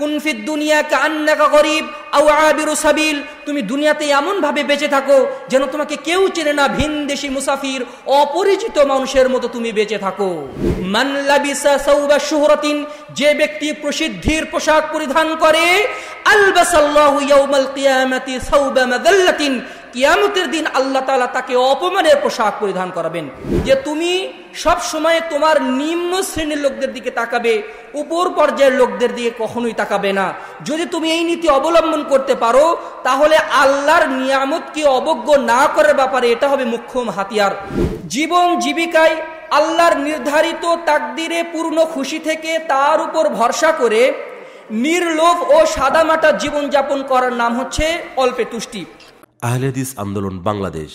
কুনফিদ দুনিয়া কান্নাকা গরিব আউ আবিরু সাবিল তুমি দুনিয়াতে এমনভাবে বেঁচে থাকো যেন তোমাকে কেউ চেনে না ভিন দেশি মুসাফির অপরিচিত মানুষের মতো তুমি বেঁচে থাকো মানলাবিসা সৌবা শুহরতিন যে ব্যক্তি প্রসিদ্ধির পোশাক পরিধান করে আলবাসাল্লাহু ইয়াউমাল কিয়ামাতি সৌবা মাযাল্লাতিন কিয়ামতের দিন আল্লাহ তালা তাকে অপমানের পোশাক পরিধান করাবেন যে তুমি সব সময় তোমার নিম্ন শ্রেণীর লোকদের দিকে তাকাবে উপর পর্যায়ের লোকদের দিকে কখনোই তাকাবে না যদি তুমি এই নীতি অবলম্বন করতে পারো তাহলে আল্লাহর নিয়ামতকে অবজ্ঞ না করার ব্যাপারে এটা হবে মুখ্যম হাতিয়ার জীবন জীবিকায় আল্লাহর নির্ধারিত তাকদিরে পূর্ণ খুশি থেকে তার উপর ভরসা করে নির্লোভ ও সাদামাটা জীবনযাপন করার নাম হচ্ছে অল্পে তুষ্টি আহলেদিস আন্দোলন বাংলাদেশ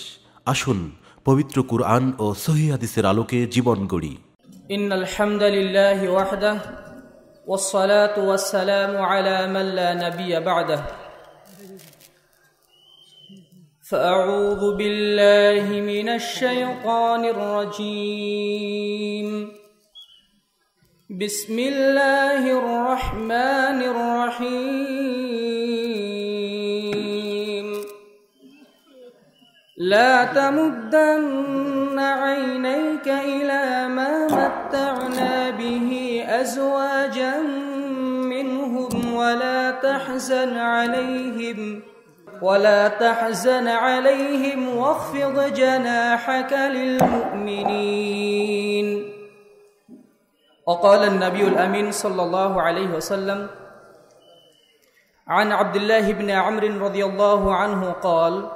আসুন পবিত্র কুরআন ও সহিদিসের আলোকে জীবন গড়ি ইন্নাল হামদালিল্লাহ ওয়াহদাহ ওয়াসসালাতু ওয়াসসালামু আলা মান লা নাবিয়্যা বা'দাহ ফাআউযু বিল্লাহি মিনাশ শাইতানির রাজীম বিসমিল্লাহির রাহমানির রাহিম لا تمدن عينيك إلى ما متعنا به أزواجا منهم ولا تحزن عليهم ولا تحزن عليهم واخفض جناحك للمؤمنين وقال النبي الأمين صلى الله عليه وسلم عن عبد الله بن عمرو رضي الله عنه قال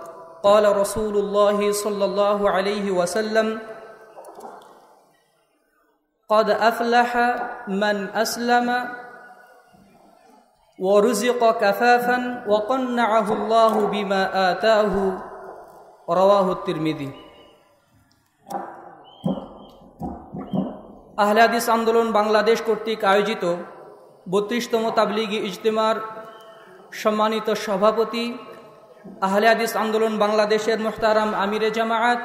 قال رسول الله صلى الله عليه وسلم قد أفلح من أسلم ورزق كفافا وقنعه الله بما آتاه رواه الترمذي আহলাদিস আন্দোলন বাংলাদেশ কর্তৃক আয়োজিত বত্রিশতম তাবলিগি ইজতেমার সম্মানিত সভাপতি আহলে হাদিস আন্দোলন বাংলাদেশের মুহতারাম আমিরে জামায়াত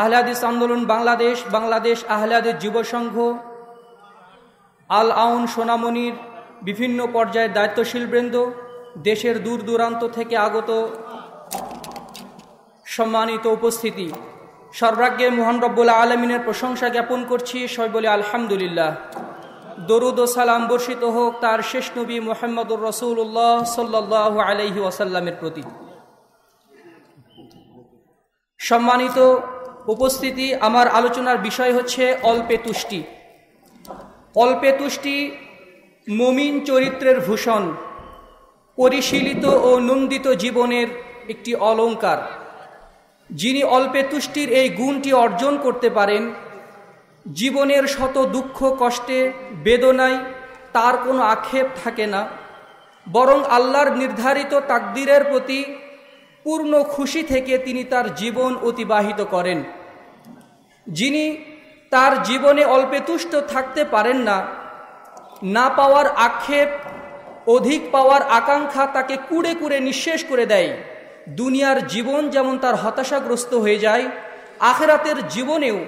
আহলে হাদিস আন্দোলন বাংলাদেশ বাংলাদেশ আহলে হাদিস যুব সংঘ আল আউন সোনামনির বিভিন্ন পর্যায়ের দায়িত্বশীল বৃন্দ দেশের দূর দূরান্ত থেকে আগত সম্মানিত উপস্থিতি সর্বাগ্রে মোহান রব্বুল আলমিনের প্রশংসা জ্ঞাপন করছি সবাই বলে আলহামদুলিল্লাহ দরুদ ও সালাম বর্ষিত হোক তার শেষ নবী মোহাম্মদুর রসুল্লাহ সাল্লাহ আলহি ওয়াসাল্লামের প্রতি সম্মানিত উপস্থিতি আমার আলোচনার বিষয় হচ্ছে অল্পে তুষ্টি অল্পে তুষ্টি মুমিন চরিত্রের ভূষণ পরিশীলিত ও নন্দিত জীবনের একটি অলঙ্কার যিনি অল্পে তুষ্টির এই গুণটি অর্জন করতে পারেন জীবনের শত দুঃখ কষ্টে বেদনায় তার কোনো আক্ষেপ থাকে না বরং আল্লাহর নির্ধারিত তাকদিরের প্রতি পূর্ণ খুশি থেকে তিনি তার জীবন অতিবাহিত করেন যিনি তার জীবনে অল্পে তুষ্ট থাকতে পারেন না না পাওয়ার আক্ষেপ অধিক পাওয়ার আকাঙ্ক্ষা তাকে কুড়ে কুড়ে নিঃশেষ করে দেয় দুনিয়ার জীবন যেমন তার হতাশাগ্রস্ত হয়ে যায় আখেরাতের জীবনেও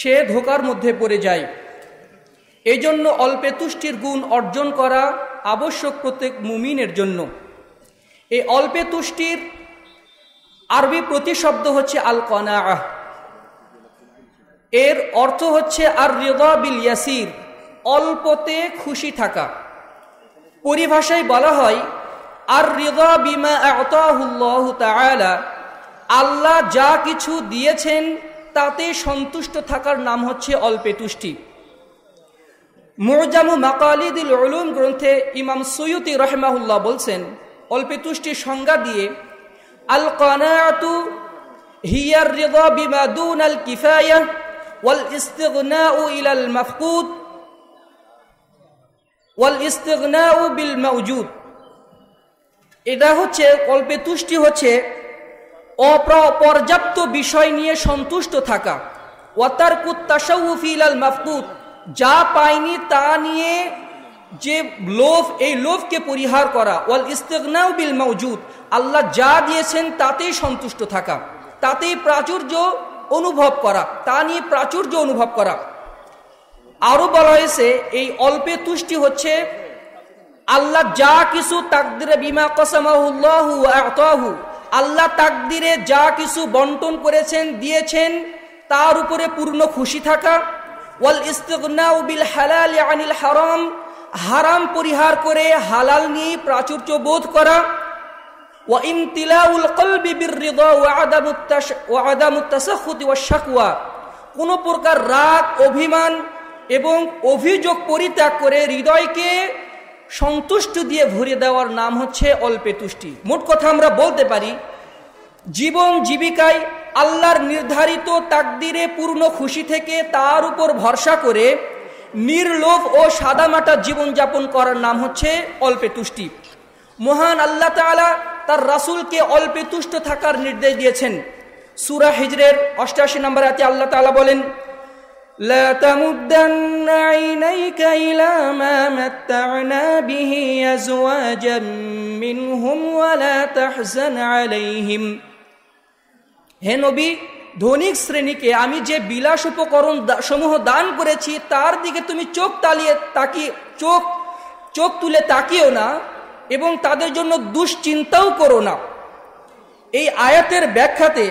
সে ধোকার মধ্যে পড়ে যায় এই জন্য অল্পে তুষ্টির গুণ অর্জন করা আবশ্যক প্রত্যেক মুমিনের জন্য এই অল্পে তুষ্টির আরবি প্রতিশব্দ হচ্ছে আল কনা এর অর্থ হচ্ছে আর রেদা বিল ইয়াসির অল্পতে খুশি থাকা পরিভাষায় বলা হয় আর রেদা বিমা আল্লাহ যা কিছু দিয়েছেন তাতে সন্তুষ্ট থাকার নাম হচ্ছে অল্পে তুষ্টি মোরজামু মাকালিদুল উলুম গ্রন্থে ইমাম সৈয়দি রহমাহুল্লাহ বলছেন অল্পে তুষ্টির সংজ্ঞা দিয়ে আল কানাতু হিয়ার রিদা বিমা দুন আল কিফায়া ওয়াল ইস্তিগনাউ ইলাল মাফকুদ ওয়াল ইস্তিগনাউ বিল মাউজুদ এটা হচ্ছে অল্পে তুষ্টি হচ্ছে অপর্যাপ্ত বিষয় নিয়ে সন্তুষ্ট থাকা ওয়াতার কুত্তাশাউফিলাল মাফকুত যা পায়নি তা নিয়ে যে লোভ এই লোভকে পরিহার করা ওয়াল ইস্তেকনাউ বিল মজুদ আল্লাহ যা দিয়েছেন তাতেই সন্তুষ্ট থাকা তাতেই প্রাচুর্য অনুভব করা তা নিয়ে প্রাচুর্য অনুভব করা আরও বলা হয়েছে এই অল্পে তুষ্টি হচ্ছে আল্লাহ যা কিছু তাকদিরে বিমা কসামাহুল্লাহু আল্লাহ তাকদিরে যা কিছু বন্টন করেছেন দিয়েছেন তার উপরে পূর্ণ খুশি থাকা ওয়াল ইস্তগনাউ বিল হালাল আনিল হারাম হারাম পরিহার করে হালাল নিয়ে প্রাচুর্য বোধ করা কোন প্রকার রাগ অভিমান এবং অভিযোগ পরিত্যাগ করে হৃদয়কে সন্তুষ্ট দিয়ে ভরে দেওয়ার নাম হচ্ছে অল্পে তুষ্টি মোট কথা আমরা বলতে পারি জীবন জীবিকায় আল্লাহর নির্ধারিত তাকদিরে পূর্ণ খুশি থেকে তার উপর ভরসা করে নির্লোভ ও সাদামাটা জীবনযাপন করার নাম হচ্ছে অল্পে তুষ্টি মহান আল্লাহ তালা তার রাসুলকে অল্পে তুষ্ট থাকার নির্দেশ দিয়েছেন সুরা হিজরের অষ্টাশি নম্বর আতে আল্লাহ তালা বলেন لا تمدن عينيك إلى ما متعنا به أزواجا منهم ولا تحزن عليهم হে নবী ধনিক শ্রেণীকে আমি যে বিলাস উপকরণ সমূহ দান করেছি তার দিকে তুমি চোখ তালিয়ে তাকিয়ে চোখ চোখ তুলে তাকিও না এবং তাদের জন্য দুশ্চিন্তাও করো না এই আয়াতের ব্যাখ্যাতে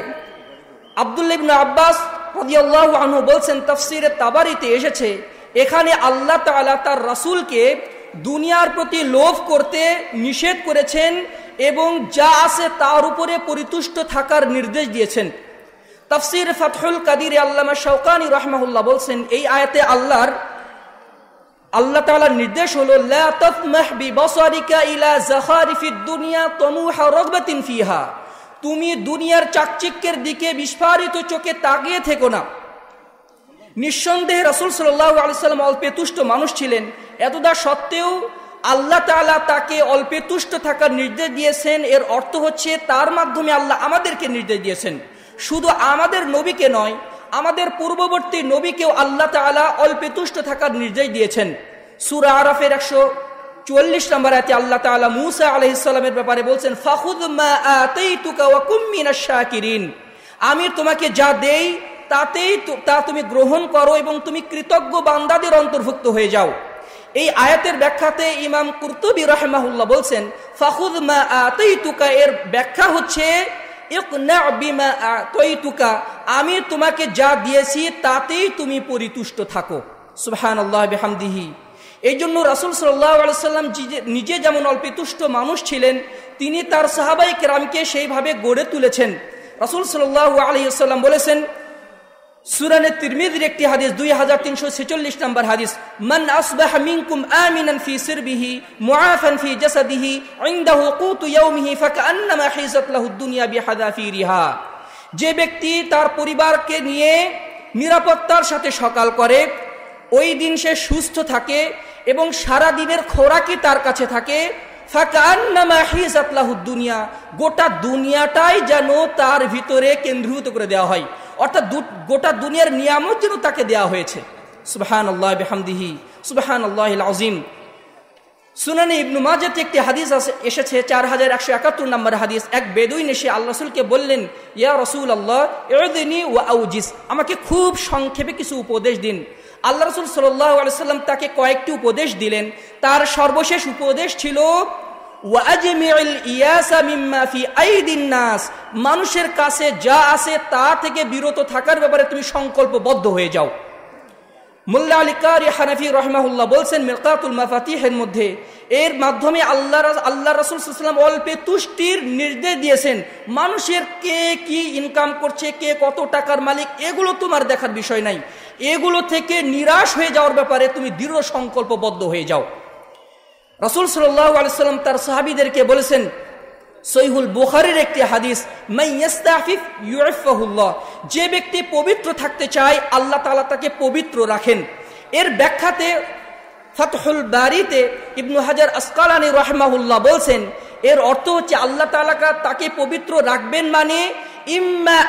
আবদুল্লিবন আব্বাস রদিয়াল্লাহ আনু বলছেন তফসিরে তাবারিতে এসেছে এখানে আল্লাহ তালা তার রাসুলকে দুনিয়ার প্রতি লোভ করতে নিষেধ করেছেন এবং যা আছে তার উপরে পরিতুষ্ট থাকার নির্দেশ দিয়েছেন তফসির ফাতহুল কাদির আল্লামা শৌকানি রহমাহুল্লাহ বলছেন এই আয়াতে আল্লাহর আল্লাহ তালার নির্দেশ হল লা তফমাহ বি বসারিকা ইলা জাহারিফিদ দুনিয়া তনুহা রগবাতিন ফিহা তুমি দুনিয়ার চাকচিক্যের দিকে বিস্ফারিত চোখে তাকিয়ে থেকো না নিঃসন্দেহে রসুল সাল্লাহ আলসালাম অল্পে তুষ্ট মানুষ ছিলেন এতদা সত্ত্বেও আল্লাহ তালা তাকে অল্পে তুষ্ট থাকার নির্দেশ দিয়েছেন এর অর্থ হচ্ছে তার মাধ্যমে আল্লাহ আমাদেরকে নির্দেশ দিয়েছেন শুধু আমাদের নবীকে নয় আমাদের পূর্ববর্তী নবীকেও আল্লাহ তালা অল্পে তুষ্ট থাকার নির্দেশ দিয়েছেন সুরা আরফের একশো চুয়াল্লিশ নম্বর আয়তে আল্লাহ তালা মুসা আলহ ইসলামের ব্যাপারে বলছেন ফাহুদ মা আতেই তুকা ওয়াকুমিনা শাকিরিন আমি তোমাকে যা দেই তাতেই তা তুমি গ্রহণ করো এবং তুমি কৃতজ্ঞ বান্দাদের অন্তর্ভুক্ত হয়ে যাও এই আয়াতের ব্যাখ্যাতে ইমাম কুর্তুবি রহমাহুল্লাহ বলছেন ফাহুদ মা আতেই তুকা এর ব্যাখ্যা হচ্ছে আমি তোমাকে যা দিয়েছি তাতেই তুমি পরিতুষ্ট থাকো সুহান আল্লাহ বেহামদিহি এই জন্য রাসুল সাল্লাহ আলসালাম নিজে যেমন অল্পিতুষ্ট মানুষ ছিলেন তিনি তার সাহাবাই কেরামকে সেইভাবে গড়ে তুলেছেন রাসুল সাল্লাহ আলহিসাল্লাম বলেছেন সুরানে তিরমিদির একটি হাদিস দুই হাজার তিনশো ছেচল্লিশ নম্বর হাদিস মন আসবাহ মিনকুম আমিনান ফি সিরবিহি মুআফান ফি জাসাদিহি ইনদাহু কুতু ইয়াউমিহি ফাকান্নামা হিজাত লাহু দুনিয়া রিহা যে ব্যক্তি তার পরিবারকে নিয়ে নিরাপত্তার সাথে সকাল করে ওই দিন সে সুস্থ থাকে এবং সারা দিনের খোরাকি তার কাছে থাকে দুনিয়া গোটা দুনিয়াটাই যেন তার ভিতরে কেন্দ্রীভূত করে দেওয়া হয় অর্থাৎ গোটা দুনিয়ার নিয়ামত যেন তাকে দেওয়া হয়েছে সুবাহান আল্লাহ বেহামদিহি সুবাহান আল্লাহ আজিম সুনানি ইবনু মাজাতে একটি হাদিস আছে এসেছে চার হাজার একশো একাত্তর নম্বর হাদিস এক বেদুইন এসে আল্লাহ রসুলকে বললেন ইয়া রসুল আল্লাহ এদিনী ওয়া আউজিস আমাকে খুব সংক্ষেপে কিছু উপদেশ দিন আল্লাহ রসুল সাল্লাহ আলাইসাল্লাম তাকে কয়েকটি উপদেশ দিলেন তার সর্বশেষ উপদেশ ছিল মানুষের কাছে যা আছে তা থেকে বিরত থাকার ব্যাপারে তুমি সংকল্পবদ্ধ হয়ে যাও মোল্লা আলী কারি হানাফি রহমাহুল্লাহ বলছেন মেকাতুল মাফাতিহের মধ্যে এর মাধ্যমে আল্লাহ আল্লাহ রসুলাম অল্পে তুষ্টির নির্দেশ দিয়েছেন মানুষের কে কি ইনকাম করছে কে কত টাকার মালিক এগুলো তোমার দেখার বিষয় নাই এগুলো থেকে নিরাশ হয়ে যাওয়ার ব্যাপারে তুমি দৃঢ় সংকল্পবদ্ধ হয়ে যাও রসুল সাল্লাহ আলসালাম তার সাহাবিদেরকে বলেছেন সৈহুল বুখারির একটি হাদিস যে ব্যক্তি পবিত্র থাকতে চায় আল্লাহ তালা তাকে পবিত্র রাখেন এর ব্যাখ্যাতে ফতহুল বারিতে ইবনু হাজার আসকালানি রহমাহুল্লাহ বলছেন এর অর্থ হচ্ছে আল্লাহ তালাকা তাকে পবিত্র রাখবেন মানে ইম্মা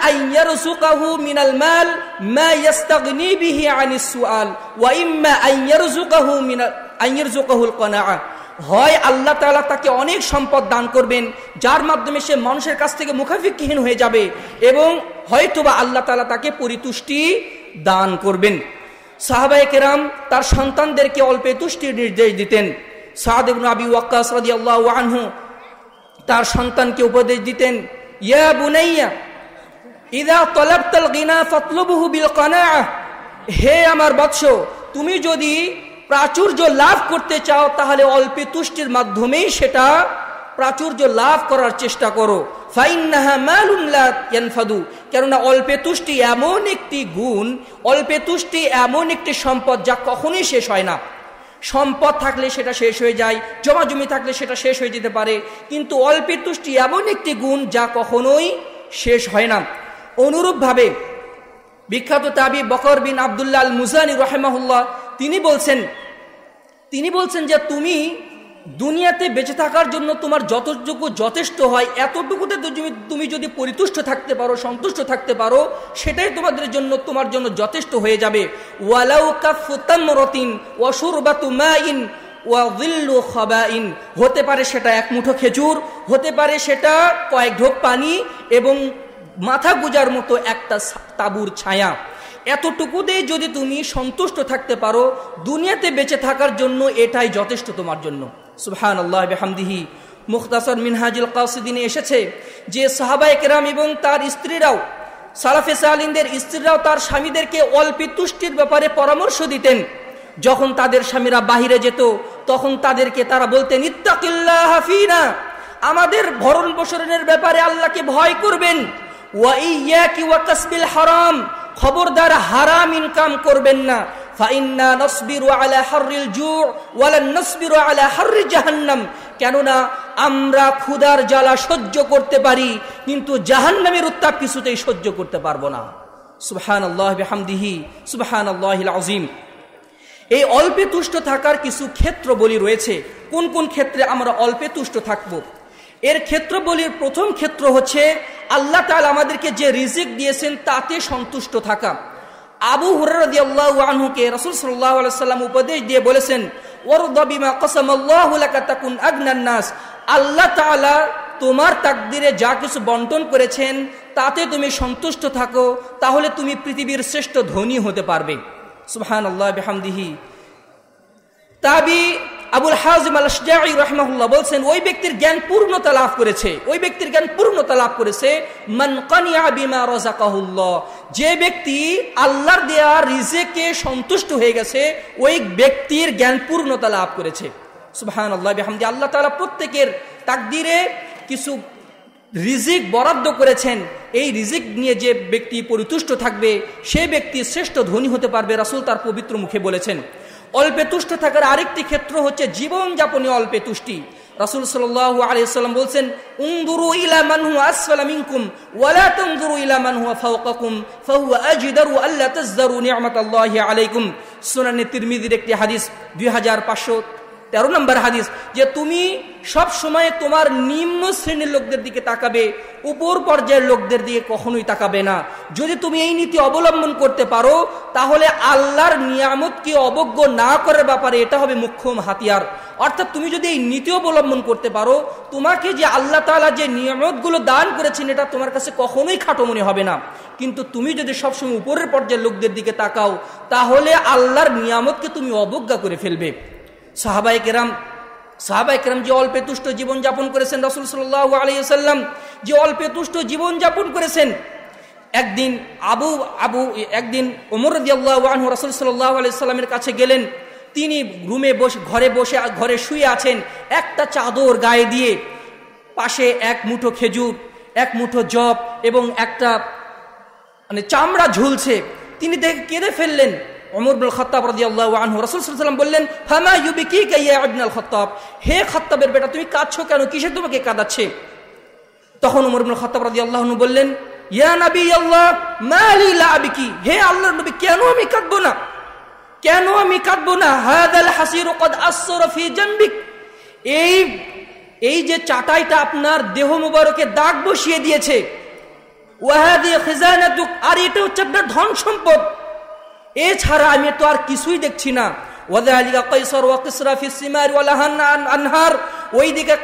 হয় আল্লাহ তালা তাকে অনেক সম্পদ দান করবেন যার মাধ্যমে সে মানুষের কাছ থেকে মুখাফিকহীন হয়ে যাবে এবং হয়তোবা আল্লাহ তালা তাকে পরিতুষ্টি দান করবেন সাহাবাহ কেরাম তার সন্তানদেরকে অল্পে তুষ্টির নির্দেশ দিতেন সাহাদেবন আবি ওয়াক্কাস আল্লাহ আনহু তার সন্তানকে উপদেশ দিতেন ইয়া বুনাইয়া ইদা তলাবতাল গিনা ফতলবহু বিল কানা হে আমার বৎস তুমি যদি প্রাচুর্য লাভ করতে চাও তাহলে অল্পে তুষ্টির মাধ্যমেই সেটা প্রাচুর্য লাভ করার চেষ্টা করো কেননা অল্পে তুষ্টি এমন একটি গুণ অল্পে তুষ্টি এমন একটি সম্পদ যা কখনোই শেষ হয় না সম্পদ থাকলে সেটা শেষ হয়ে যায় জমা জমি থাকলে সেটা শেষ হয়ে যেতে পারে কিন্তু অল্পে তুষ্টি এমন একটি গুণ যা কখনোই শেষ হয় না অনুরূপভাবে বিখ্যাত তাবি বকর বিন আবদুল্লাহ মুজানি রহেমাহুল্লাহ তিনি বলছেন তিনি বলছেন যে তুমি দুনিয়াতে বেঁচে থাকার জন্য তোমার যতটুকু যথেষ্ট হয় এতটুকুতে তুমি যদি পরিতুষ্ট থাকতে পারো সন্তুষ্ট থাকতে পারো সেটাই তোমাদের জন্য তোমার জন্য যথেষ্ট হয়ে যাবে হতে পারে সেটা এক মুঠো খেজুর হতে পারে সেটা কয়েক ঢোক পানি এবং মাথা গুজার মতো একটা তাবুর ছায়া এতটুকুতেই যদি তুমি সন্তুষ্ট থাকতে পারো দুনিয়াতে বেঁচে থাকার জন্য এটাই যথেষ্ট তোমার জন্য সুহান আল্লাহ বেহামদিহি মুখতাসর মিনহাজুল কাউসিদিনে এসেছে যে সাহাবায় কেরাম এবং তার স্ত্রীরাও সালাফে সালিনদের স্ত্রীরাও তার স্বামীদেরকে অল্পিতুষ্টির ব্যাপারে পরামর্শ দিতেন যখন তাদের স্বামীরা বাহিরে যেত তখন তাদেরকে তারা বলতেন ইত্তাকিল্লা হাফিনা আমাদের ভরণ পোষণের ব্যাপারে আল্লাহকে ভয় করবেন ওয়া ইয়া কি ওয়া কাসবিল হারাম খবরদার হারাম ইনকাম করবেন না আলা ওয়ালা কেননা আমরা ক্ষুদার জ্বালা সহ্য করতে পারি কিন্তু জাহান্নামের উত্তাপ কিছুতেই সহ্য করতে পারবো না সুবহান আল্লাহামদিহি সুবহান আল্লাহ আজিম এই অল্পে তুষ্ট থাকার কিছু ক্ষেত্র বলি রয়েছে কোন কোন ক্ষেত্রে আমরা অল্পে তুষ্ট থাকব এর ক্ষেত্র বলির প্রথম ক্ষেত্র হচ্ছে আল্লাহ তাল আমাদেরকে যে রিজিক দিয়েছেন তাতে সন্তুষ্ট থাকা আবু হুররদি আল্লাহ আনহুকে রসুল সাল্লাহ সাল্লাম উপদেশ দিয়ে বলেছেন ওরদিমা কসম আল্লাহ তাকুন আগনান্নাস আল্লাহ তালা তোমার তাকদিরে যা কিছু বন্টন করেছেন তাতে তুমি সন্তুষ্ট থাকো তাহলে তুমি পৃথিবীর শ্রেষ্ঠ ধনী হতে পারবে সুহান আল্লাহ বেহামদিহি তাবি আবুল হাজিম আল শাহি রহমাহুল্লাহ বলছেন ওই ব্যক্তির জ্ঞান পূর্ণতা লাভ করেছে ওই ব্যক্তির জ্ঞান পূর্ণতা লাভ করেছে যে ব্যক্তি আল্লাহর দেয়া রিজেকে সন্তুষ্ট হয়ে গেছে ওই ব্যক্তির জ্ঞান পূর্ণতা লাভ করেছে সুবাহান আল্লাহ আল্লাহ তালা প্রত্যেকের তাকদিরে কিছু রিজিক বরাদ্দ করেছেন এই রিজিক নিয়ে যে ব্যক্তি পরিতুষ্ট থাকবে সে ব্যক্তি শ্রেষ্ঠ ধনী হতে পারবে রাসুল তার পবিত্র মুখে বলেছেন অল্পে তুষ্ট থাকার আরেকটি ক্ষেত্র হচ্ছে জীবনযাপনে অল্পে তুষ্টি রাসুল সাল্লাহ আলিয়াল্লাম বলছেন উংদুরু ইলা মানহু আসসালামিনকুম ওয়ালা তুমদুরু ইলা মানহু ফাওকাকুম ফাহুয়া আজদারু আল্লা তাজদারু নিয়ামাতাল্লাহি আলাইকুম সুনানে তিরমিজির একটি হাদিস 2500 তেরো নম্বর হাদিস যে তুমি সব সময় তোমার নিম্ন শ্রেণীর লোকদের দিকে তাকাবে উপর পর্যায়ের লোকদের দিকে কখনোই তাকাবে না যদি তুমি এই নীতি অবলম্বন করতে পারো তাহলে আল্লাহর নিয়ামতকে অবজ্ঞ না করার ব্যাপারে এটা হবে মুখ্য হাতিয়ার অর্থাৎ তুমি যদি এই নীতি অবলম্বন করতে পারো তোমাকে যে আল্লাহ তালা যে নিয়ামতগুলো দান করেছেন এটা তোমার কাছে কখনোই খাটো মনে হবে না কিন্তু তুমি যদি সবসময় উপরের পর্যায়ের লোকদের দিকে তাকাও তাহলে আল্লাহর নিয়ামতকে তুমি অবজ্ঞা করে ফেলবে সাহাবাই কেরাম সাহাবাই কেরাম যে অল্পে তুষ্ট জীবনযাপন করেছেন রসুল সাল্লাহ আলিয়াল্লাম যে অল্পে তুষ্ট জীবনযাপন করেছেন একদিন আবু আবু একদিন ওমর দিয়াল্লাহু রসুল সাল্লাহ আলিয়াল্লামের কাছে গেলেন তিনি রুমে বসে ঘরে বসে ঘরে শুয়ে আছেন একটা চাদর গায়ে দিয়ে পাশে এক মুঠো খেজুর এক মুঠো জপ এবং একটা মানে চামড়া ঝুলছে তিনি দেখে কেঁদে ফেললেন অমর বুল খত্তাব আল্লাহ আনহু রসুল সাল্লাম বললেন হামা ইউবি কি গাইয়া আবনাল খত্তাব হে খত্তাবের বেটা তুমি কাঁদছো কেন কিসের তোমাকে কাঁদাচ্ছে তখন উমর ইবনুল খত্তাব রাদিয়াল্লাহু আনহু বললেন ইয়া নবী আল্লাহ মালি লা আবিকি হে আল্লাহর নবী কেন আমি কাঁদবো না কেন আমি কাঁদবো না হাদাল হাসির কদ আসরা ফি জানবিক এই এই যে চাটাইটা আপনার দেহ মুবারকে দাগ বসিয়ে দিয়েছে ওয়াহাদি খিজানাতুক আর এটা হচ্ছে আপনার ধন সম্পদ এছাড়া আমি তো আর কিছুই দেখছি না ওয়াদালিকা কৈসর কিসরা আনহার ওইদিকে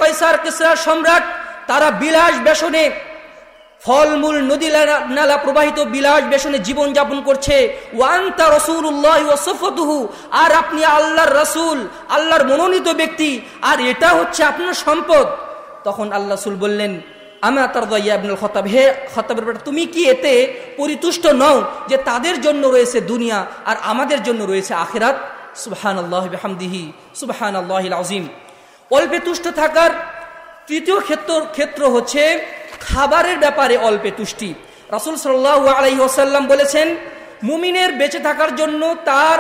সম্রাট তারা বিলাস বেসনে ফলমূল নদী নালা প্রবাহিত বিলাস বেসনে জীবনযাপন করছে ওয়ান্তা আর আপনি আল্লাহর রসুল আল্লাহর মনোনীত ব্যক্তি আর এটা হচ্ছে আপনার সম্পদ তখন আল্লাহ বললেন আমি তার দয়া আবনুল খতাব হে খতাবের বেটা তুমি কি এতে পরিতুষ্ট নও যে তাদের জন্য রয়েছে দুনিয়া আর আমাদের জন্য রয়েছে আখেরাত সুবহান আল্লাহামদিহি সুবহান আল্লাহ আজিম অল্পে তুষ্ট থাকার তৃতীয় ক্ষেত্র ক্ষেত্র হচ্ছে খাবারের ব্যাপারে অল্পে তুষ্টি রাসুল সাল্লাহ আলাই ওসাল্লাম বলেছেন মুমিনের বেঁচে থাকার জন্য তার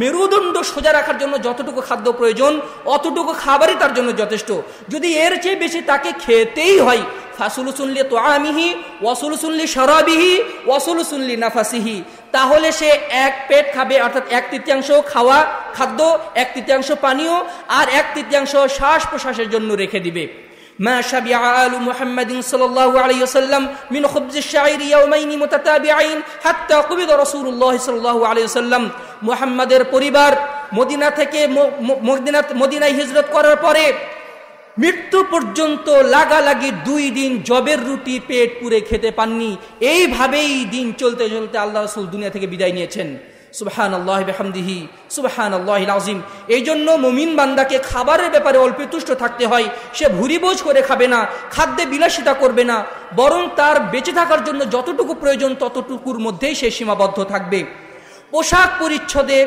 মেরুদণ্ড সোজা রাখার জন্য যতটুকু খাদ্য প্রয়োজন অতটুকু খাবারই তার জন্য যথেষ্ট যদি এর চেয়ে বেশি তাকে খেতেই হয় আমিহি তোয়ামিহি ওয়াসুলুসুল্লি সরাবিহি ওয়াসুলুসুল্লি নাফাসিহি তাহলে সে এক পেট খাবে অর্থাৎ এক তৃতীয়াংশ খাওয়া খাদ্য এক তৃতীয়াংশ পানীয় আর এক তৃতীয়াংশ শ্বাস প্রশ্বাসের জন্য রেখে দিবে ما شبع آل محمد صلى الله عليه وسلم من خبز الشعير يومين متتابعين حتى قبض رسول الله صلى الله عليه وسلم মুহাম্মাদের পরিবার মদিনা থেকে মদিনা মদিনায় হিজরত করার পরে মৃত্যু পর্যন্ত লাগালাগি দুই দিন জবের রুটি পেট পুরে খেতে পাননি এইভাবেই দিন চলতে চলতে আল্লাহ রসুল দুনিয়া থেকে বিদায় নিয়েছেন সুবাহান আল্লাহ বেহামদিহি সুবাহান আল্লাহ আজিম এই জন্য মুমিন বান্দাকে খাবারের ব্যাপারে অল্পিতুষ্ট থাকতে হয় সে ভুরিবোজ করে খাবে না খাদ্যে বিলাসিতা করবে না বরং তার বেঁচে থাকার জন্য যতটুকু প্রয়োজন ততটুকুর মধ্যেই সে সীমাবদ্ধ থাকবে পোশাক পরিচ্ছদে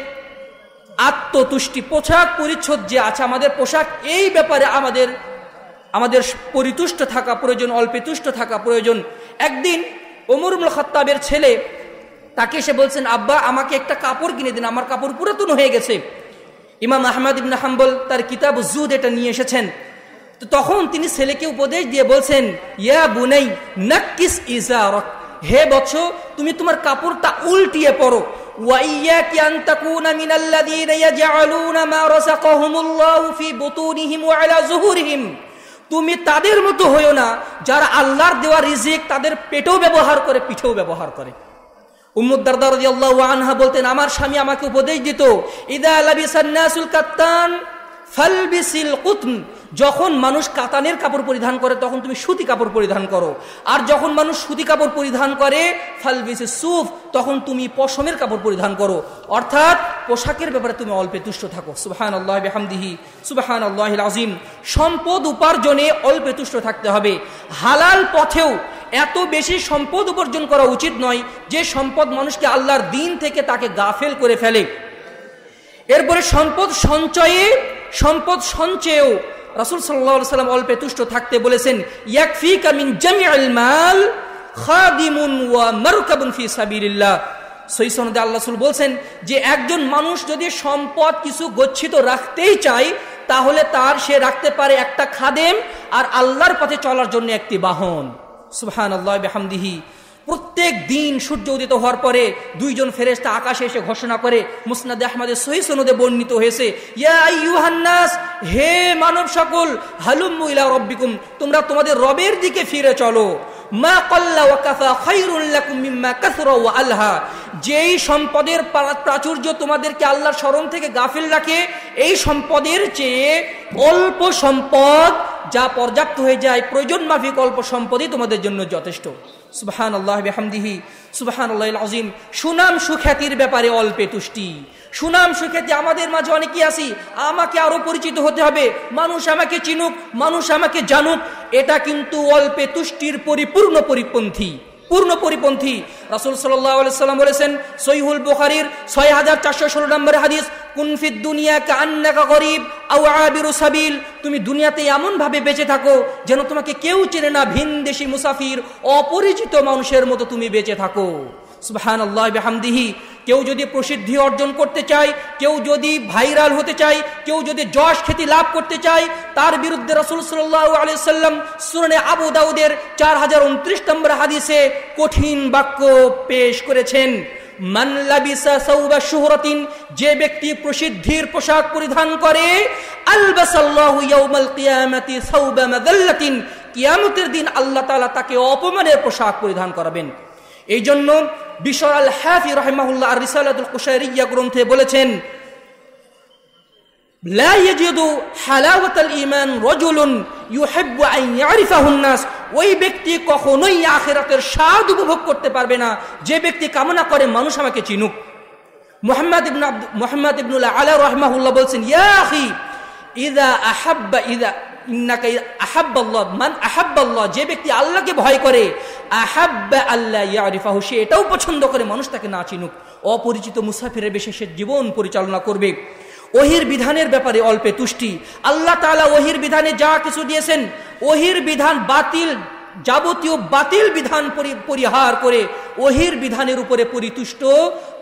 আত্মতুষ্টি পোশাক পরিচ্ছদ যে আছে আমাদের পোশাক এই ব্যাপারে আমাদের আমাদের পরিতুষ্ট থাকা প্রয়োজন অল্পিতুষ্ট থাকা প্রয়োজন একদিন ওমরুল খত্তাবের ছেলে তাকে এসে বলছেন আব্বা আমাকে একটা কাপড় কিনে দিন আমার কাপড় পুরাতন হয়ে গেছে ইমাম আহমদ ইবনা হাম্বল তার কিতাব জুদ এটা নিয়ে এসেছেন তো তখন তিনি ছেলেকে উপদেশ দিয়ে বলছেন ইয়া বুনাই নাকিস ইজারক হে বৎস তুমি তোমার কাপড়টা উল্টিয়ে পড়ো وإياك أن تكون من الذين يجعلون ما رزقهم الله في بطونهم وعلى ظهورهم তুমি তাদের মতো হইও না যারা আল্লাহর দেওয়া রিজিক তাদের পেটেও ব্যবহার করে পিঠেও ব্যবহার করে আল্লাহ আনহা বলতেন আমার স্বামী আমাকে উপদেশ দিত ইদা যখন মানুষ কাতানের কাপড় পরিধান করে তখন তুমি সুতি কাপড় পরিধান করো আর যখন মানুষ সুতি কাপড় পরিধান করে ফালবিসি সুফ তখন তুমি পশমের কাপড় পরিধান করো অর্থাৎ পোশাকের ব্যাপারে তুমি অল্পে তুষ্ট থাকো সুবাহান আল্লাহ বেহামদিহি সুবাহান আল্লাহ আজিম সম্পদ উপার্জনে অল্পে তুষ্ট থাকতে হবে হালাল পথেও এত বেশি সম্পদ উপার্জন করা উচিত নয় যে সম্পদ মানুষকে আল্লাহর দিন থেকে তাকে গাফেল করে ফেলে এরপরে সম্পদ সঞ্চয়ে সম্পদ সঞ্চয়েও রাসুল সাল্লা সাল্লাম অল্পে তুষ্ট থাকতে বলেছেন ইয়াকফি কামিন জামি আল মাল খাদিমুন ওয়া মারুকাবুন ফি সাবিলিল্লাহ সই সনদে আল্লাহ বলছেন যে একজন মানুষ যদি সম্পদ কিছু গচ্ছিত রাখতেই চায় তাহলে তার সে রাখতে পারে একটা খাদেম আর আল্লাহর পথে চলার জন্য একটি বাহন সুহান আল্লাহ বেহামদিহি প্রত্যেক দিন সূর্য উদিত হওয়ার পরে দুইজন ফেরেস্তা আকাশে এসে ঘোষণা করে মুসনাদে আহমদের সহি সনদে বর্ণিত হয়েছে হে মানব সকল হালুম রব্বিকুম তোমরা তোমাদের রবের দিকে ফিরে চলো মা কল্লা ওয়া খৈরুল্লাকুম মিম্মা কাসরা ওয়া আলহা যেই সম্পদের প্রাচুর্য তোমাদেরকে আল্লাহর স্মরণ থেকে গাফিল রাখে এই সম্পদের চেয়ে অল্প সম্পদ যা পর্যাপ্ত হয়ে যায় প্রয়োজন মাফিক অল্প সম্পদই তোমাদের জন্য যথেষ্ট সুবাহান আল্লাহ বেহামদিহি সুবাহান আল্লাহ আজিম সুনাম সুখ্যাতির ব্যাপারে অল্পে তুষ্টি সুনাম সুখ্যাতি আমাদের মাঝে অনেকেই আসি আমাকে আরো পরিচিত হতে হবে মানুষ আমাকে চিনুক মানুষ আমাকে জানুক এটা কিন্তু অল্পে তুষ্টির পরিপূর্ণ পরিপন্থী পূর্ণ পরিপন্থী রাসুল সাল্লাম বলেছেন সৈহুল বুখারির ছয় হাজার চারশো ষোলো নম্বরের হাদিস কুনফিদ দুনিয়াকে আন্নাকা গরিব আউ আবিরু সাবিল তুমি দুনিয়াতে এমনভাবে বেঁচে থাকো যেন তোমাকে কেউ চেনে না ভিন দেশি মুসাফির অপরিচিত মানুষের মতো তুমি বেঁচে থাকো সুবাহান আল্লাহ কেউ যদি প্রসিদ্ধি অর্জন করতে চায় কেউ যদি ভাইরাল হতে চায় কেউ যদি যশ খ্যাতি লাভ করতে চায় তার বিরুদ্ধে রসুল সাল্লাহ সাল্লাম সুরনে আবু দাউদের চার হাজার উনত্রিশ নম্বর হাদিসে কঠিন বাক্য পেশ করেছেন যে ব্যক্তি প্রসিদ্ধির পোশাক পরিধান করে কিয়ামতের দিন আল্লাহ তাকে অপমানের পোশাক পরিধান করাবেন এই জন্য বিশর আল হাফি রহেমাহুল্লাহ আর রিসালাতুল কুশারিয়া গ্রন্থে বলেছেন لا يجد حلاوة ওই ব্যক্তি কখনোই আখেরাতের স্বাদ উপভোগ করতে পারবে না যে ব্যক্তি কামনা করে মানুষ আমাকে চিনুক মোহাম্মদ ইবনা মোহাম্মদ ইবনুল্লাহ আলা রহমাহুল্লাহ বলছেন ইয়া আখি ইদা আহাব্বা ইদা ইন্নাকাই আহাব্বাল্লাহ মান আহাব্বাল্লাহ যে ব্যক্তি আল্লাহকে ভয় করে আহাব্বা আল্লাহ ইয়ারিফাহ সে এটাও পছন্দ করে মানুষ তাকে না চিনুক অপরিচিত মুসাফিরের বেশে সে জীবন পরিচালনা করবে ওহির বিধানের ব্যাপারে অল্পে তুষ্টি আল্লাহ তালা ওহির বিধানে যা কিছু দিয়েছেন ওহির বিধান বাতিল যাবতীয় বাতিল বিধান পরিহার করে ওহির বিধানের উপরে পরিতুষ্ট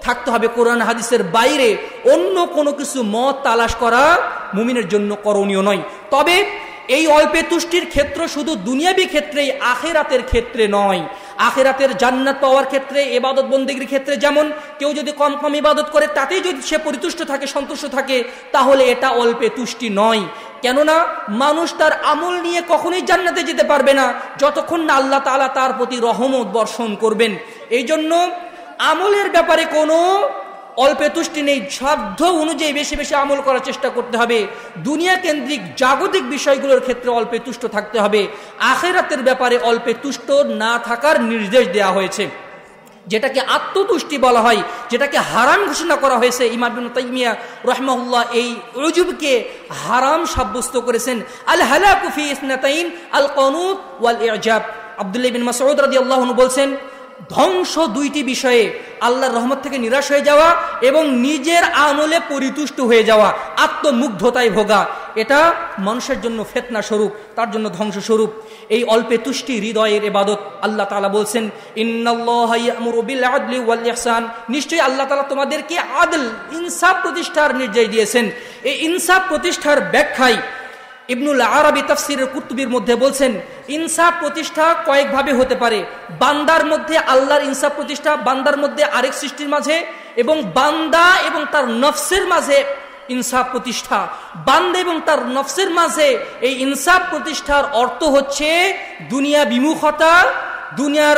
থাকতে হবে কোরআন হাদিসের বাইরে অন্য কোনো কিছু মত তালাশ করা মুমিনের জন্য করণীয় নয় তবে এই অল্পে তুষ্টির ক্ষেত্র শুধু দুনিয়াবি ক্ষেত্রেই আখেরাতের ক্ষেত্রে নয় আখেরাতের জান্নাত পাওয়ার ক্ষেত্রে এবাদত বন্দীগীর ক্ষেত্রে যেমন কেউ যদি কম কম ইবাদত করে তাতেই যদি সে পরিতুষ্ট থাকে সন্তুষ্ট থাকে তাহলে এটা অল্পে তুষ্টি নয় কেননা মানুষ তার আমল নিয়ে কখনোই জান্নাতে যেতে পারবে না যতক্ষণ না আল্লাহ তালা তার প্রতি রহমত বর্ষণ করবেন এই জন্য আমলের ব্যাপারে কোনো অল্পে তুষ্টি নেই সাধ্য অনুযায়ী বেশি বেশি আমল করার চেষ্টা করতে হবে দুনিয়া কেন্দ্রিক জাগতিক বিষয়গুলোর ক্ষেত্রে অল্পে তুষ্ট থাকতে হবে আখেরাতের ব্যাপারে অল্পে তুষ্ট না থাকার নির্দেশ দেয়া হয়েছে যেটাকে আত্মতুষ্টি বলা হয় যেটাকে হারাম ঘোষণা করা হয়েছে ইমাবিন তাইমিয়া রহমাউল্লাহ এই রজুবকে হারাম সাব্যস্ত করেছেন আল কুফি ইসনাতাইন আল কনুত ওয়াল এজাব আবদুল্লাহ বিন মাসউদ রাদিয়াল্লাহু বলছেন ধ্বংস দুইটি বিষয়ে আল্লাহর রহমত থেকে নিরাশ হয়ে যাওয়া এবং নিজের আমলে পরিতুষ্ট হয়ে যাওয়া আত্মমুগ্ধতায় ভোগা এটা মানুষের জন্য ফেতনা স্বরূপ তার জন্য ধ্বংস স্বরূপ এই অল্পে তুষ্টি হৃদয়ের এবাদত আল্লাহ তালা বলছেন ইন্সান নিশ্চয়ই আল্লাহ তালা তোমাদেরকে আদল ইনসাফ প্রতিষ্ঠার নির্দেশ দিয়েছেন এই ইনসাফ প্রতিষ্ঠার ব্যাখ্যায় ইবনুল আরবি তফসিরের কুতুবির মধ্যে বলছেন ইনসাফ প্রতিষ্ঠা কয়েকভাবে হতে পারে বান্দার মধ্যে আল্লাহর ইনসাফ প্রতিষ্ঠা বান্দার মধ্যে আরেক সৃষ্টির মাঝে এবং বান্দা এবং তার নফসের মাঝে ইনসাফ প্রতিষ্ঠা বান্দা এবং তার নফসের মাঝে এই ইনসাফ প্রতিষ্ঠার অর্থ হচ্ছে দুনিয়া বিমুখতা দুনিয়ার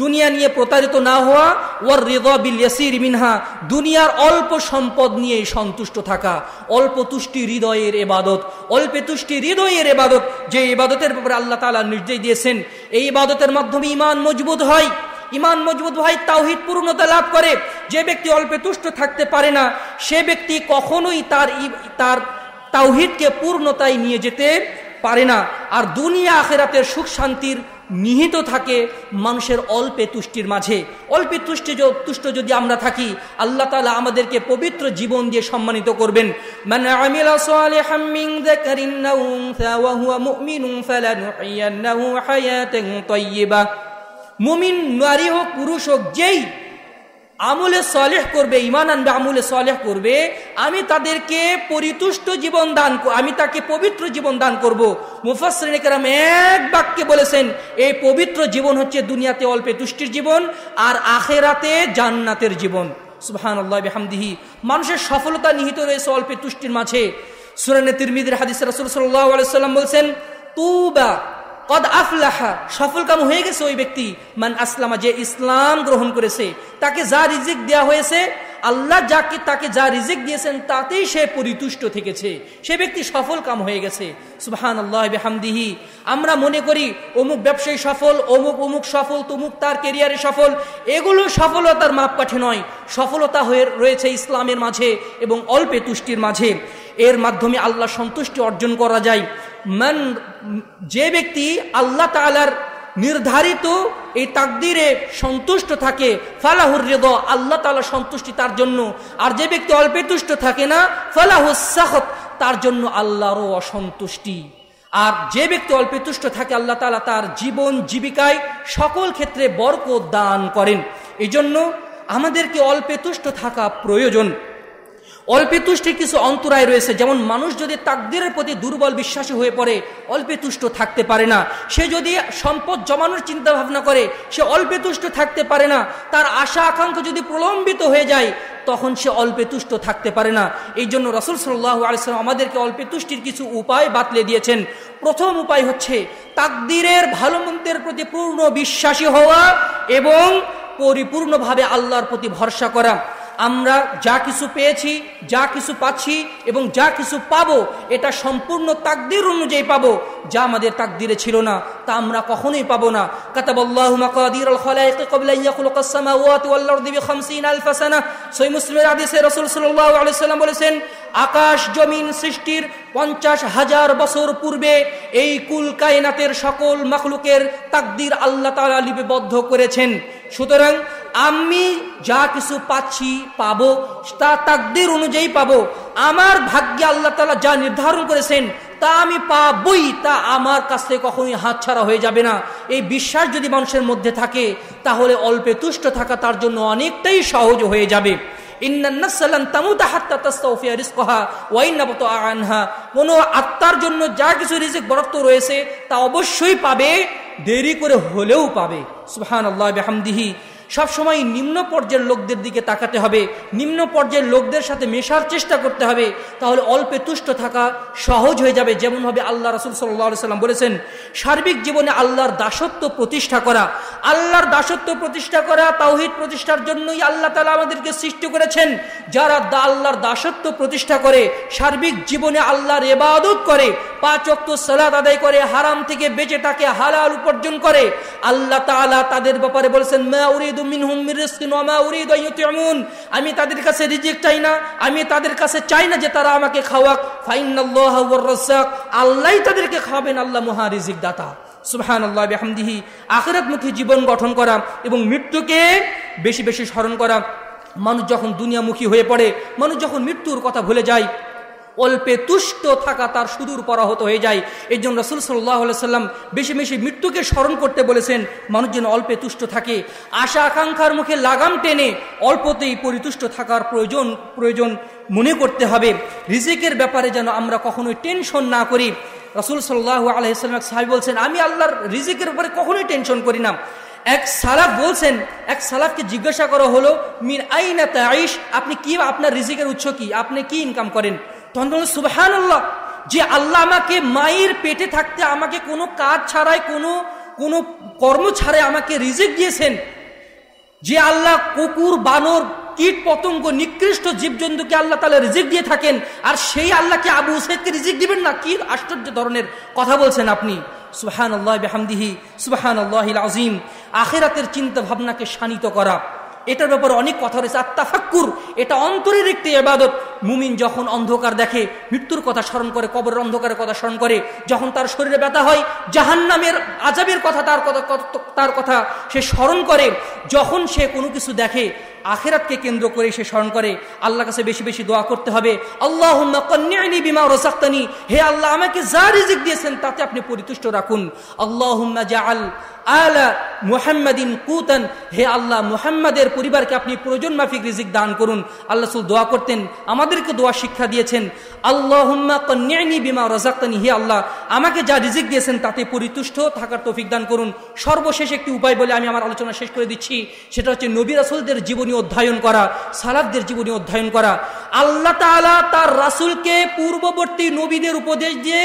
দুনিয়া নিয়ে প্রতারিত না হওয়া ওয়ার রেদা বিল ইয়াসির মিনহা দুনিয়ার অল্প সম্পদ নিয়ে সন্তুষ্ট থাকা অল্প তুষ্টি হৃদয়ের এবাদত অল্পে তুষ্টি হৃদয়ের এবাদত যে এবাদতের ব্যাপারে আল্লাহ তালা নির্দেশ দিয়েছেন এই ইবাদতের মাধ্যমে ইমান মজবুত হয় ইমান মজবুত হয় তাওহিদ পূর্ণতা লাভ করে যে ব্যক্তি অল্পে তুষ্ট থাকতে পারে না সে ব্যক্তি কখনোই তার তার তাওহিদকে পূর্ণতায় নিয়ে যেতে পারে না আর দুনিয়া আখেরাতের সুখ শান্তির নিহিত থাকে মানুষের অল্পে তুষ্টির মাঝে অল্পে তুষ্টি তুষ্ট যদি আমরা থাকি আল্লাহ তালা আমাদেরকে পবিত্র জীবন দিয়ে সম্মানিত করবেন মুমিন নারী হোক পুরুষ হোক যেই আমুলে সলেহ করবে ইমান আনবে আমুলে সলেহ করবে আমি তাদেরকে পরিতুষ্ট জীবন দান আমি তাকে পবিত্র জীবন দান করব মুফাসম এক বাক্যে বলেছেন এই পবিত্র জীবন হচ্ছে দুনিয়াতে অল্পে তুষ্টির জীবন আর আখেরাতে জান্নাতের জীবন সুহান মানুষের সফলতা নিহিত রয়েছে অল্পে তুষ্টির মাঝে সুরানে তিরমিদের হাদিস রাসুল সাল্লাহ আলাইসাল্লাম বলছেন তুবা কদ আফলাহা সফল কাম হয়ে গেছে ওই ব্যক্তি মান আসলামা যে ইসলাম গ্রহণ করেছে তাকে যা রিজিক দেওয়া হয়েছে আল্লাহ যাকে তাকে যা রিজিক দিয়েছেন তাতেই সে পরিতুষ্ট থেকেছে সে ব্যক্তি সফল কাম হয়ে গেছে সুহান আল্লাহ বেহামদিহি আমরা মনে করি অমুক ব্যবসায়ী সফল অমুক অমুক সফল তমুক তার কেরিয়ারে সফল এগুলো সফলতার মাপকাঠি নয় সফলতা হয়ে রয়েছে ইসলামের মাঝে এবং অল্পে তুষ্টির মাঝে এর মাধ্যমে আল্লাহ সন্তুষ্টি অর্জন করা যায় মান যে ব্যক্তি আল্লাহ তালার নির্ধারিত এই তাকদিরে সন্তুষ্ট থাকে ফালাহুর রেদ আল্লাহ তালা সন্তুষ্টি তার জন্য আর যে ব্যক্তি অল্পে তুষ্ট থাকে না ফালাহুসাহত তার জন্য আল্লাহরও অসন্তুষ্টি আর যে ব্যক্তি অল্পে তুষ্ট থাকে আল্লাহ তালা তার জীবন জীবিকায় সকল ক্ষেত্রে বরকত দান করেন এই জন্য আমাদেরকে অল্পে তুষ্ট থাকা প্রয়োজন অল্পে কিছু অন্তরায় রয়েছে যেমন মানুষ যদি তাকদিরের প্রতি দুর্বল বিশ্বাসী হয়ে পড়ে অল্পে তুষ্ট থাকতে পারে না সে যদি সম্পদ জমানোর চিন্তা ভাবনা করে সে অল্পে তুষ্ট থাকতে পারে না তার আশা আকাঙ্ক্ষা যদি প্রলম্বিত হয়ে যায় তখন সে অল্পে তুষ্ট থাকতে পারে না এই জন্য রসুল সাল্লাহ আলসালাম আমাদেরকে অল্পে তুষ্টির কিছু উপায় বাতলে দিয়েছেন প্রথম উপায় হচ্ছে তাকদিরের ভালো মন্দের প্রতি পূর্ণ বিশ্বাসী হওয়া এবং পরিপূর্ণভাবে আল্লাহর প্রতি ভরসা করা আমরা যা কিছু পেয়েছি যা কিছু পাচ্ছি এবং যা কিছু পাবো এটা সম্পূর্ণ তাকদির অনুযায়ী পাবো যা আমাদের তাকদিরে ছিল না তা আমরা কখনোই পাবো না কাতাবাল্লাহু বলেছেন আকাশ জমিন সৃষ্টির পঞ্চাশ হাজার বছর পূর্বে এই কুল কায়নাতের সকল মখলুকের তাকদির আল্লাহ তালা লিপিবদ্ধ করেছেন সুতরাং আমি যা কিছু পাচ্ছি পাবো তা তাকদের অনুযায়ী পাবো আমার ভাগ্যে আল্লাহ তালা যা নির্ধারণ করেছেন তা আমি পাবই তা আমার কাছ থেকে কখনোই হাতছাড়া হয়ে যাবে না এই বিশ্বাস যদি মানুষের মধ্যে থাকে তাহলে অল্পে তুষ্ট থাকা তার জন্য অনেকটাই সহজ হয়ে যাবে কোনো আত্মার জন্য যা কিছু রিজিক বরাদ্দ রয়েছে তা অবশ্যই পাবে দেরি করে হলেও পাবে সুহান আল্লাহ বেহামদিহি সবসময় নিম্ন পর্যায়ের লোকদের দিকে তাকাতে হবে নিম্ন পর্যায়ের লোকদের সাথে মেশার চেষ্টা করতে হবে তাহলে অল্পে তুষ্ট থাকা সহজ হয়ে যাবে যেমনভাবে আল্লাহ রসুল সাল্লাহ সাল্লাম বলেছেন সার্বিক জীবনে আল্লাহর দাসত্ব প্রতিষ্ঠা করা আল্লাহর দাসত্ব প্রতিষ্ঠা করা তাওহিদ প্রতিষ্ঠার জন্যই আল্লাহ তালা আমাদেরকে সৃষ্টি করেছেন যারা দা আল্লাহর দাসত্ব প্রতিষ্ঠা করে সার্বিক জীবনে আল্লাহর এবাদত করে পাঁচ অক্ত সালাদ আদায় করে হারাম থেকে বেঁচে তাকে হালাল উপার্জন করে আল্লাহ তালা তাদের ব্যাপারে বলেছেন মা উরিদ আমি তাদের কাছে রিজিক চাই না আমি তাদের কাছে চাই না যে তারা আমাকে খাওয়াক ফাইনাল্লাহাক আল্লাহ তাদেরকে খাওয়াবেন আল্লাহ মহা রিজিক দাতা সুহান আল্লাহ বেহামদিহি মুখী জীবন গঠন করা এবং মৃত্যুকে বেশি বেশি স্মরণ করা মানুষ যখন দুনিয়ামুখী হয়ে পড়ে মানুষ যখন মৃত্যুর কথা ভুলে যায় অল্পে তুষ্ট থাকা তার সুদূর পরাহত হয়ে যায় এই জন্য রসুল সাল্লাহ সাল্লাম বেশি বেশি মৃত্যুকে স্মরণ করতে বলেছেন মানুষ যেন অল্পে তুষ্ট থাকে আশা আকাঙ্ক্ষার মুখে লাগাম টেনে অল্পতেই পরিতুষ্ট থাকার প্রয়োজন প্রয়োজন মনে করতে হবে রিজিকের ব্যাপারে যেন আমরা কখনোই টেনশন না করি রসুল সাল্লাহ আলহিসাল্লাম সাহেব বলছেন আমি আল্লাহর রিজিকের উপরে কখনোই টেনশন করি না এক সালাফ বলছেন এক সালাফকে জিজ্ঞাসা করা হলো মিন আইনা তাইশ আপনি কি আপনার রিজিকের উৎস কি আপনি কি ইনকাম করেন তখন যে আল্লাহ আমাকে মায়ের পেটে থাকতে আমাকে কোনো কাজ ছাড়াই কোনো কোনো কর্ম ছাড়াই আমাকে রিজিক দিয়েছেন যে আল্লাহ কুকুর বানর কীট পতঙ্গ নিকৃষ্ট জীবজন্তুকে আল্লাহ তাহলে রিজিক দিয়ে থাকেন আর সেই আল্লাহকে আবু উসেদকে রিজিক দিবেন না কি আশ্চর্য ধরনের কথা বলছেন আপনি সুবাহান আল্লাহ বেহামদিহি সুবাহান আল্লাহ আজিম আখেরাতের চিন্তা ভাবনাকে শানিত করা এটার ব্যাপারে অনেক কথা রয়েছে আত্মা আত্মাফাক্কুর এটা অন্তরের একটি এবাদত মুমিন যখন অন্ধকার দেখে মৃত্যুর কথা স্মরণ করে কবরের অন্ধকারের কথা স্মরণ করে যখন তার শরীরে ব্যথা হয় জাহান্নামের আজাবের কথা তার কথা তার কথা সে স্মরণ করে যখন সে কোনো কিছু দেখে আখেরাতকে কেন্দ্র করে সে স্মরণ করে আল্লাহ কাছে বেশি বেশি দোয়া করতে হবে আল্লাহ বিমা রসাক্তানি হে আল্লাহ আমাকে যা রিজিক দিয়েছেন তাতে আপনি পরিতুষ্ট রাখুন আল্লাহ আল আলা মুহাম্মাদিন কুতান হে আল্লাহ মুহাম্মাদের পরিবারকে আপনি প্রয়োজন মাফিক রিজিক দান করুন আল্লাহ সুল দোয়া করতেন আমাদেরকে দোয়া শিক্ষা দিয়েছেন আল্লাহম্মা কন্যায়নি বিমা রাজাক্তানি আল্লাহ আমাকে যা রিজিক দিয়েছেন তাতে পরিতুষ্ট থাকার তৌফিক দান করুন সর্বশেষ একটি উপায় বলে আমি আমার আলোচনা শেষ করে দিচ্ছি সেটা হচ্ছে নবী রাসুলদের জীবনী অধ্যয়ন করা সালাফদের জীবনী অধ্যয়ন করা আল্লাহ তালা তার রাসুলকে পূর্ববর্তী নবীদের উপদেশ দিয়ে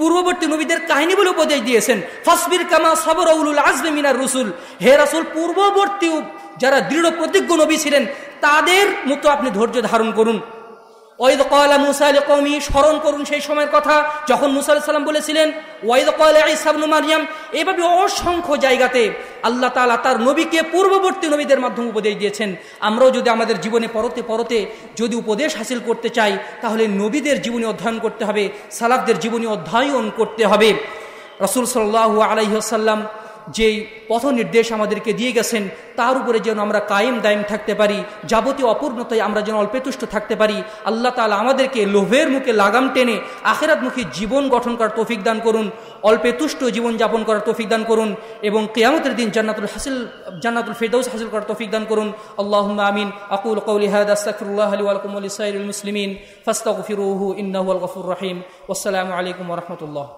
পূর্ববর্তী নবীদের কাহিনী বলে উপদেশ দিয়েছেন ফসবির কামা সবর উলুল আজমে মিনার রসুল হে রাসুল পূর্ববর্তী যারা দৃঢ় প্রতিজ্ঞ নবী ছিলেন তাদের মতো আপনি ধৈর্য ধারণ করুন ওয়াইদ কয়লা মুসা আলী কৌমি স্মরণ করুন সেই সময়ের কথা যখন মুসা আলাইসাল্লাম বলেছিলেন ওয়াইদ কয়লা ইসাবনু মারিয়াম এভাবে অসংখ্য জায়গাতে আল্লাহ তালা তার নবীকে পূর্ববর্তী নবীদের মাধ্যমে উপদেশ দিয়েছেন আমরাও যদি আমাদের জীবনে পরতে পরতে যদি উপদেশ হাসিল করতে চাই তাহলে নবীদের জীবনী অধ্যয়ন করতে হবে সালাফদের জীবনী অধ্যয়ন করতে হবে রসুল সাল্লাহ আলাইসাল্লাম যেই পথ নির্দেশ আমাদেরকে দিয়ে গেছেন তার উপরে যেন আমরা কায়েম দায়েম থাকতে পারি যাবতীয় অপূর্ণতায় আমরা যেন অল্পেতুষ্ট থাকতে পারি আল্লাহ তালা আমাদেরকে লোভের মুখে লাগাম টেনে আখেরাতমুখী জীবন গঠন করার তৌফিক দান করুন অল্পেতুষ্ট জীবনযাপন করার তৌফিক দান করুন এবং কেয়ামতের দিন জান্নাতুল হাসিল জান্নাতুল ফেরদৌস হাসিল করার তৌফিক দান করুন আল্লাহ আমিন আকুল কৌলিহাদ আস্তাকুল্লাহ সাইল মুসলিমিন আলী সাইরুল মুসলিমিন ফাস্তাগফিরুহু ইন্নাহুল গফুর রহিম আসসালামু আলাইকুম রহমতুল্লাহ